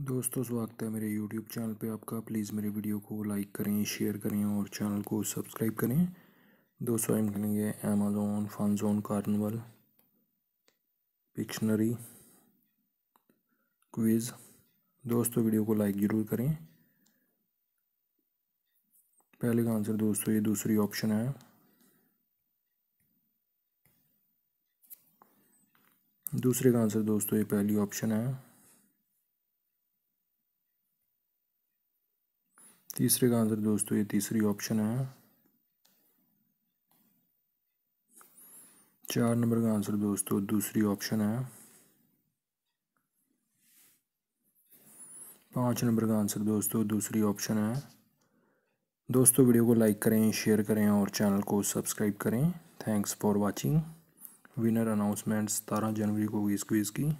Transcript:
दोस्तों स्वागत है मेरे यूट्यूब चैनल पे आपका प्लीज़ मेरे वीडियो को लाइक करें शेयर करें और चैनल को सब्सक्राइब करें दोस्तों हम खेलेंगे Amazon Funzone Carnival Pictionary quiz दोस्तों वीडियो को लाइक ज़रूर करें पहले का आंसर दोस्तों ये दूसरी ऑप्शन है दूसरे का आंसर दोस्तों ये पहली ऑप्शन है तीसरे का आंसर दोस्तों ये तीसरी ऑप्शन है चार नंबर का आंसर दोस्तों दूसरी ऑप्शन है पाँच नंबर का आंसर दोस्तों दूसरी ऑप्शन है दोस्तों वीडियो को लाइक करें शेयर करें और चैनल को सब्सक्राइब करें thanks for watching winner announcements सतारह जनवरी को इस स्क्वीज़ की